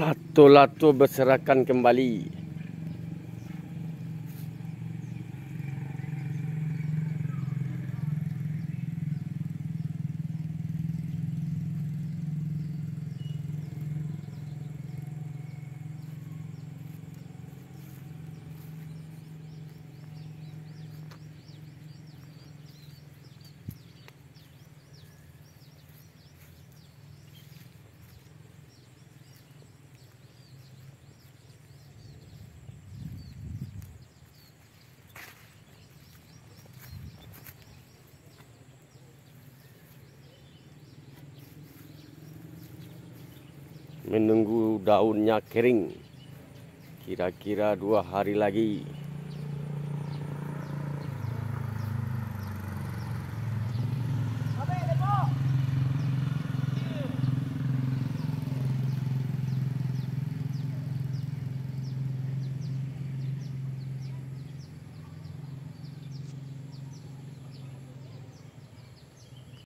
Lato-lato berserakan kembali. menunggu daunnya kering kira-kira dua hari lagi